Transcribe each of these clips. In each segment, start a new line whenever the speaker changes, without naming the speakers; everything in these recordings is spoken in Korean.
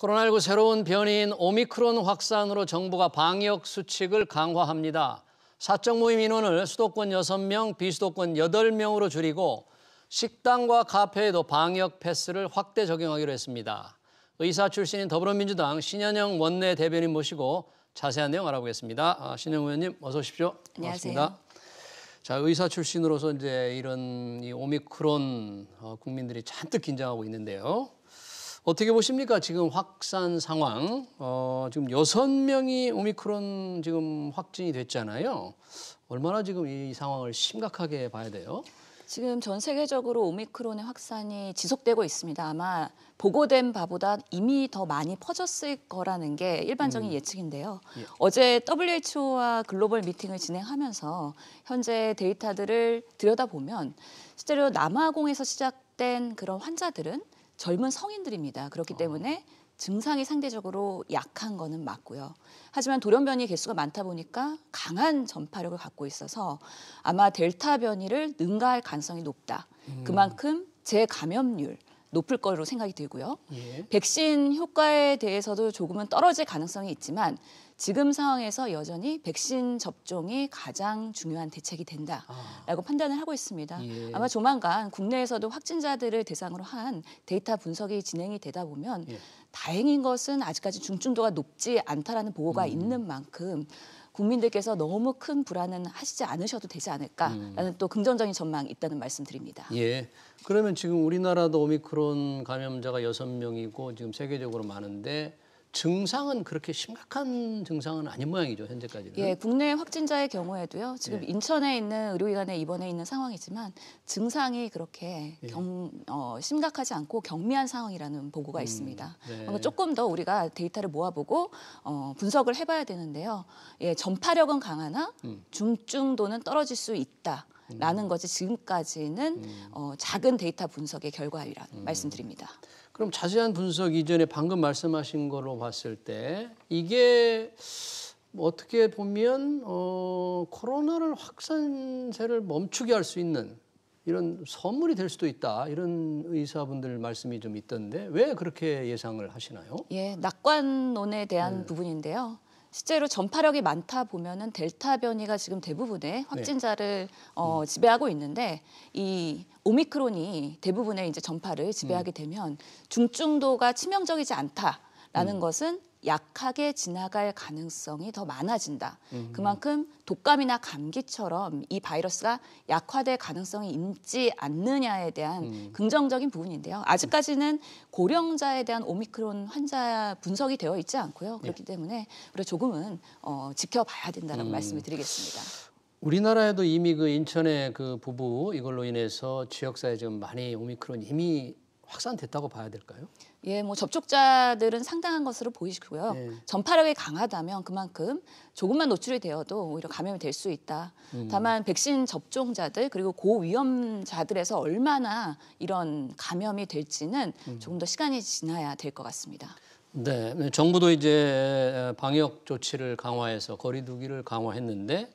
코로나19 새로운 변이인 오미크론 확산으로 정부가 방역 수칙을 강화합니다. 사적 모임 인원을 수도권 6명, 비수도권 8명으로 줄이고 식당과 카페에도 방역 패스를 확대 적용하기로 했습니다. 의사 출신인 더불어민주당 신현영 원내 대변인 모시고 자세한 내용 알아보겠습니다. 아, 신현영 의원님 어서 오십시오. 안녕하세요. 반갑습니다. 자 의사 출신으로서 이제 이런 이 오미크론 어, 국민들이 잔뜩 긴장하고 있는데요. 어떻게 보십니까? 지금 확산 상황. 어, 지금 여섯 명이 오미크론 지금 확진이 됐잖아요. 얼마나 지금 이 상황을 심각하게 봐야 돼요?
지금 전 세계적으로 오미크론의 확산이 지속되고 있습니다. 아마 보고된 바보다 이미 더 많이 퍼졌을 거라는 게 일반적인 음. 예측인데요. 예. 어제 WHO와 글로벌 미팅을 진행하면서 현재 데이터들을 들여다보면 실제로 남아공에서 시작된 그런 환자들은 젊은 성인들입니다. 그렇기 아. 때문에 증상이 상대적으로 약한 거는 맞고요. 하지만 돌연 변이 개수가 많다 보니까 강한 전파력을 갖고 있어서 아마 델타 변이를 능가할 가능성이 높다. 음. 그만큼 재감염률 높을 걸로 생각이 들고요. 예. 백신 효과에 대해서도 조금은 떨어질 가능성이 있지만 지금 상황에서 여전히 백신 접종이 가장 중요한 대책이 된다라고 아. 판단을 하고 있습니다. 예. 아마 조만간 국내에서도 확진자들을 대상으로 한 데이터 분석이 진행이 되다 보면 예. 다행인 것은 아직까지 중증도가 높지 않다라는 보고가 음. 있는 만큼 국민들께서 너무 큰 불안은 하시지 않으셔도 되지 않을까라는 음. 또 긍정적인 전망이 있다는 말씀드립니다.
예. 그러면 지금 우리나라도 오미크론 감염자가 여섯 명이고 지금 세계적으로 많은데 증상은 그렇게 심각한 증상은 아닌 모양이죠 현재까지는. 예,
국내 확진자의 경우에도요. 지금 예. 인천에 있는 의료기관에 입원해 있는 상황이지만 증상이 그렇게 예. 경, 어, 심각하지 않고 경미한 상황이라는 보고가 음, 있습니다. 네. 그러니까 조금 더 우리가 데이터를 모아보고 어, 분석을 해봐야 되는데요. 예, 전파력은 강하나 음. 중증도는 떨어질 수 있다. 라는 음. 것이 지금까지는 음. 어, 작은 데이터 분석의 결과이라 음. 말씀드립니다.
그럼 자세한 분석 이전에 방금 말씀하신 거로 봤을 때 이게 뭐 어떻게 보면 어, 코로나를 확산세를 멈추게 할 수 있는 이런 선물이 될 수도 있다 이런 의사분들 말씀이 좀 있던데 왜 그렇게 예상을 하시나요?
예, 낙관론에 대한 네. 부분인데요. 실제로 전파력이 많다 보면은 델타 변이가 지금 대부분의 네. 확진자를 네. 어, 음. 지배하고 있는데 이 오미크론이 대부분의 이제 전파를 지배하게 음. 되면 중증도가 치명적이지 않다라는 음. 것은 약하게 지나갈 가능성이 더 많아진다. 음. 그만큼 독감이나 감기처럼 이 바이러스가 약화될 가능성이 있지 않느냐에 대한 음. 긍정적인 부분인데요. 아직까지는 고령자에 대한 오미크론 환자 분석이 되어 있지 않고요. 예. 그렇기 네. 때문에 우리 조금은 어, 지켜봐야 된다는 음. 말씀을 드리겠습니다.
우리나라에도 이미 그 인천의 그 부부 이걸로 인해서 지역사회 지금 많이 오미크론 이미 확산됐다고 봐야 될까요?
예, 뭐 접촉자들은 상당한 것으로 보이시고요. 네. 전파력이 강하다면 그만큼 조금만 노출이 되어도 오히려 감염이 될 수 있다. 음. 다만 백신 접종자들 그리고 고위험자들에서 얼마나 이런 감염이 될지는 음. 조금 더 시간이 지나야 될 것 같습니다.
네. 네, 정부도 이제 방역 조치를 강화해서 거리두기를 강화했는데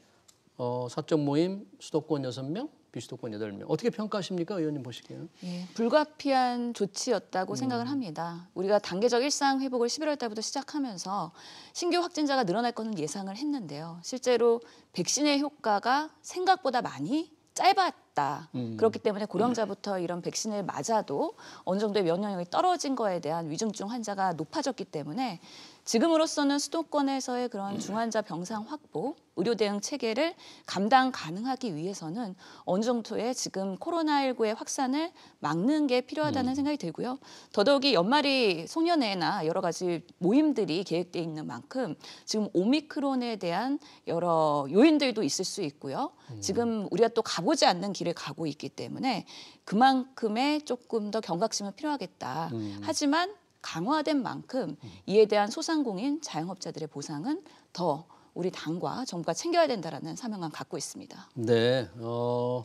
어, 사적 모임 수도권 여섯 명 비수도권 8명. 어떻게 평가하십니까? 의원님 보시기에는. 예,
불가피한 조치였다고 음. 생각을 합니다. 우리가 단계적 일상 회복을 11월 달부터 시작하면서 신규 확진자가 늘어날 것은 예상을 했는데요. 실제로 백신의 효과가 생각보다 많이 짧았다. 음. 그렇기 때문에 고령자부터 네. 이런 백신을 맞아도 어느 정도의 면역력이 떨어진 거에 대한 위중증 환자가 높아졌기 때문에 지금으로서는 수도권에서의 그런 음. 중환자 병상 확보, 의료 대응 체계를 감당 가능하기 위해서는 어느 정도의 지금 코로나19의 확산을 막는 게 필요하다는 음. 생각이 들고요. 더더욱이 연말이 송년회나 여러 가지 모임들이 계획돼 있는 만큼 지금 오미크론에 대한 여러 요인들도 있을 수 있고요. 음. 지금 우리가 또 가보지 않는 길을 가고 있기 때문에 그만큼의 조금 더 경각심은 필요하겠다. 음. 하지만 강화된 만큼 이에 대한 소상공인 자영업자들의 보상은 더 우리 당과 정부가 챙겨야 된다라는 사명감 갖고 있습니다.
네. 어...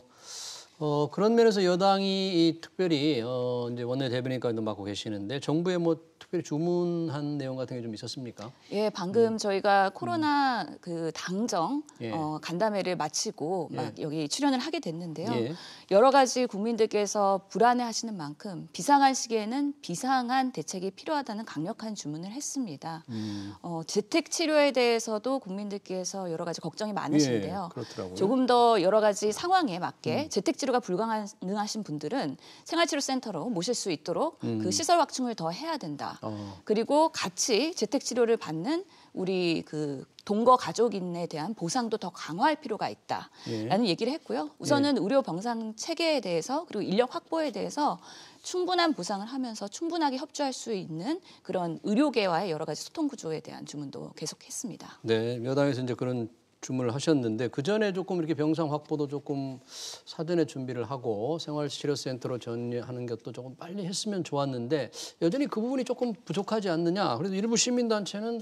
어, 그런 면에서 여당이 특별히 어, 이제 원내 대변인까지도 맡고 계시는데 정부의 뭐 특별히 주문한 내용 같은 게 좀 있었습니까?
예, 방금 음. 저희가 음. 코로나 음. 그 당정 예. 어, 간담회를 마치고 막 예. 여기 출연을 하게 됐는데요. 예. 여러 가지 국민들께서 불안해하시는 만큼 비상한 시기에는 비상한 대책이 필요하다는 강력한 주문을 했습니다. 음. 어, 재택 치료에 대해서도 국민들께서 여러 가지 걱정이 많으신데요. 예, 조금 더 여러 가지 상황에 맞게 음. 재택 치료가 불가능하신 분들은 생활치료센터로 모실 수 있도록 그 음. 시설 확충을 더 해야 된다. 어. 그리고 같이 재택 치료를 받는 우리 그 동거 가족인에 대한 보상도 더 강화할 필요가 있다라는 예. 얘기를 했고요. 우선은 예. 의료 병상 체계에 대해서 그리고 인력 확보에 대해서 충분한 보상을 하면서 충분하게 협조할 수 있는 그런 의료계와의 여러 가지 소통 구조에 대한 주문도 계속했습니다.
네, 여당에서 이제 그런 주문을 하셨는데 그 전에 조금 이렇게 병상 확보도 조금 사전에 준비를 하고 생활치료센터로 전하는 것도 조금 빨리 했으면 좋았는데 여전히 그 부분이 조금 부족하지 않느냐. 그래도 일부 시민단체는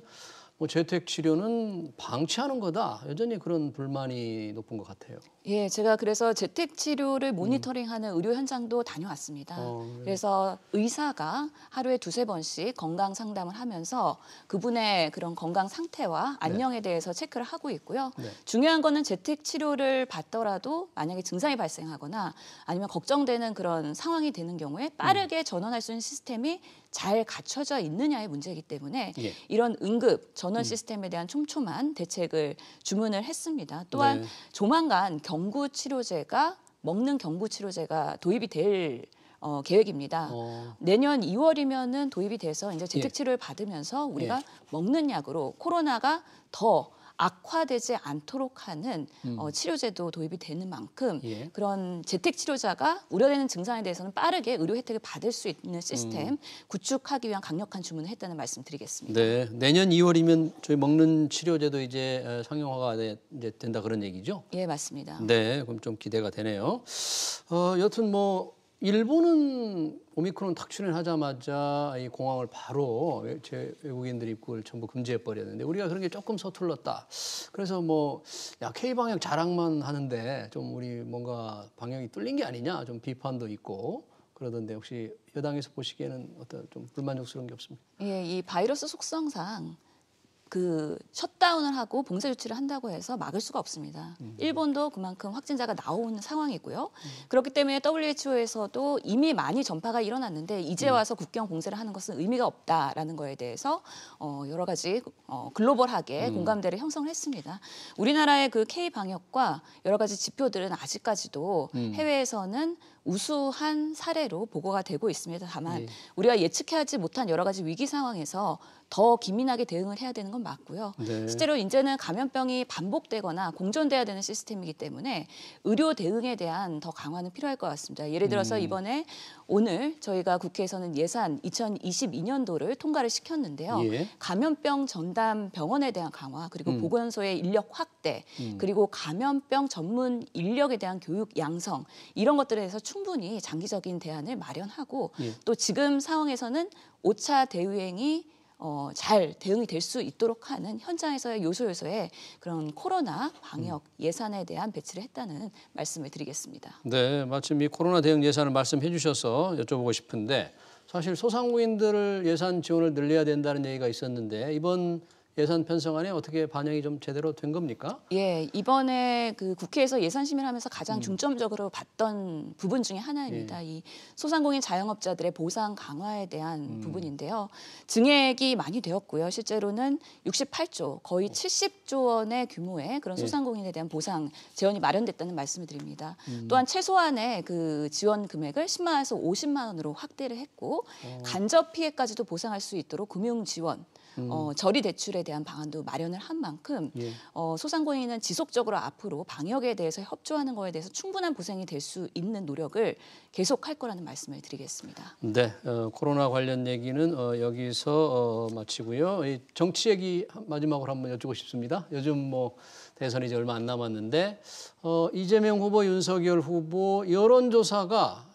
뭐 재택 치료는 방치하는 거다. 여전히 그런 불만이 높은 것 같아요.
예, 제가 그래서 재택 치료를 음. 모니터링하는 음. 의료 현장도 다녀왔습니다. 어, 네. 그래서 의사가 하루에 두세 번씩 건강 상담을 하면서 그분의 그런 건강 상태와 네. 안녕에 네. 대해서 체크를 하고 있고요. 네. 중요한 거는 재택 치료를 받더라도 만약에 증상이 발생하거나 아니면 걱정되는 그런 상황이 되는 경우에 빠르게 음. 전원할 수 있는 시스템이 잘 갖춰져 있느냐의 문제이기 때문에 예. 이런 응급 전원 음. 시스템에 대한 촘촘한 대책을 주문을 했습니다. 또한 네. 조만간 경구 치료제가 먹는 경구 치료제가 도입이 될 어, 계획입니다. 어. 내년 2월이면은 도입이 돼서 이제 재택 예. 치료를 예. 받으면서 우리가 예. 먹는 약으로 코로나가 더 악화되지 않도록 하는 음. 어, 치료제도 도입이 되는 만큼 예. 그런 재택 치료자가 우려되는 증상에 대해서는 빠르게 의료 혜택을 받을 수 있는 시스템 음. 구축하기 위한 강력한 주문을 했다는 말씀드리겠습니다.
네, 내년 2월이면 저희 먹는 치료제도 이제 어, 상용화가 이제 된다 그런 얘기죠?
예, 맞습니다.
네, 그럼 좀 기대가 되네요. 어, 여튼 뭐 일본은 오미크론 탁출을 하자마자 이 공항을 바로 제 외국인들 입국을 전부 금지해 버렸는데 우리가 그런 게 조금 서툴렀다. 그래서 뭐야 K 방역 자랑만 하는데 좀 우리 뭔가 방역이 뚫린 게 아니냐 좀 비판도 있고 그러던데 혹시 여당에서 보시기에는 어떤 좀 불만족스러운 게 없습니까?
예, 이 바이러스 속성상 그 셧다운을 하고 봉쇄 조치를 한다고 해서 막을 수가 없습니다. 음. 일본도 그만큼 확진자가 나온 상황이고요. 음. 그렇기 때문에 WHO에서도 이미 많이 전파가 일어났는데 이제 음. 와서 음. 국경 봉쇄를 하는 것은 의미가 없다라는 거에 대해서 어 여러 가지 어 글로벌하게 음. 공감대를 형성했습니다. 우리나라의 그 K 방역과 여러 가지 지표들은 아직까지도 음. 해외에서는 우수한 사례로 보고가 되고 있습니다. 다만 네. 우리가 예측하지 못한 여러 가지 위기 상황에서 더 기민하게 대응을 해야 되는 건 맞고요. 네. 실제로 이제는 감염병이 반복되거나 공존돼야 되는 시스템이기 때문에 의료 대응에 대한 더 강화는 필요할 것 같습니다. 예를 들어서 음. 이번에 오늘 저희가 국회에서는 예산 2022년도를 통과를 시켰는데요. 예. 감염병 전담 병원에 대한 강화 그리고 음. 보건소의 인력 확대 음. 그리고 감염병 전문 인력에 대한 교육 양성 이런 것들에 대해서 충 충분히 장기적인 대안을 마련하고 예. 또 지금 상황에서는 5차 대유행이 어, 잘 대응이 될 수 있도록 하는 현장에서의 요소요소의 그런 코로나 방역 음. 예산에 대한 배치를 했다는 말씀을 드리겠습니다.
네, 마침 이 코로나 대응 예산을 말씀해 주셔서 여쭤보고 싶은데 사실 소상공인들을 예산 지원을 늘려야 된다는 얘기가 있었는데 이번 예산 편성안에 어떻게 반영이 좀 제대로 된 겁니까?
예, 이번에 그 국회에서 예산 심의하면서 를 가장 음. 중점적으로 봤던 부분 중에 하나입니다. 예. 이 소상공인 자영업자들의 보상 강화에 대한 음. 부분인데요. 증액이 많이 되었고요. 실제로는 68조, 거의 70조 어. 원의 규모의 그런 예. 소상공인에 대한 보상 재원이 마련됐다는 말씀을 드립니다. 음. 또한 최소한의 그 지원 금액을 10만에서 50만 원으로 확대를 했고 오. 어. 간접 피해까지도 보상할 수 있도록 금융 지원 음. 어, 저리 대출에 대한 방안도 마련을 한 만큼 예. 어, 소상공인은 지속적으로 앞으로 방역에 대해서 협조하는 거에 대해서 충분한 보상이 될 수 있는 노력을 계속할 거라는 말씀을 드리겠습니다.
네, 어, 코로나 관련 얘기는 어, 여기서 어, 마치고요. 이 정치 얘기 마지막으로 한번 여쭙고 싶습니다. 요즘 뭐 대선이 이제 얼마 안 남았는데 어, 이재명 후보, 윤석열 후보 여론조사가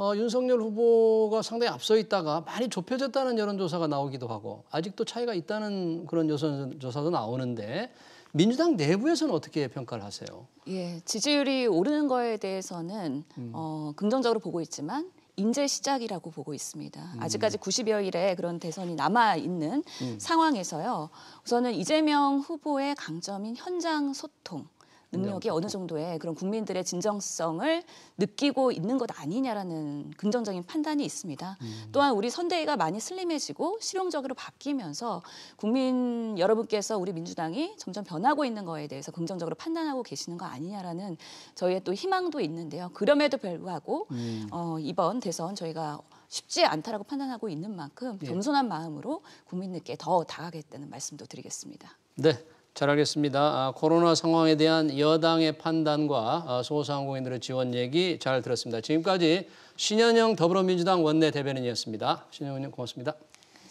어, 윤석열 후보가 상당히 앞서 있다가 많이 좁혀졌다는 여론조사가 나오기도 하고 아직도 차이가 있다는 그런 여론조사도 나오는데 민주당 내부에서는 어떻게 평가를 하세요?
예, 지지율이 오르는 거에 대해서는 음. 어, 긍정적으로 보고 있지만 인재 시작이라고 보고 있습니다. 음. 아직까지 90여일의 그런 대선이 남아 있는 음. 상황에서요. 우선은 이재명 후보의 강점인 현장 소통. 능력이 어느 정도의 그런 국민들의 진정성을 느끼고 있는 것 아니냐라는 긍정적인 판단이 있습니다. 음. 또한 우리 선대위가 많이 슬림해지고 실용적으로 바뀌면서 국민 여러분께서 우리 민주당이 점점 변하고 있는 거에 대해서 긍정적으로 판단하고 계시는 거 아니냐라는 저희의 또 희망도 있는데요. 그럼에도 불구하고
음. 어,
이번 대선 저희가 쉽지 않다라고 판단하고 있는 만큼 겸손한 마음으로 국민들께 더 다가겠다는 말씀도 드리겠습니다.
네. 잘 알겠습니다. 아, 코로나 상황에 대한 여당의 판단과 아, 소상공인들의 지원 얘기 잘 들었습니다. 지금까지 신현영 더불어민주당 원내 대변인이었습니다. 신현영 의원님 고맙습니다.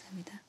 감사합니다.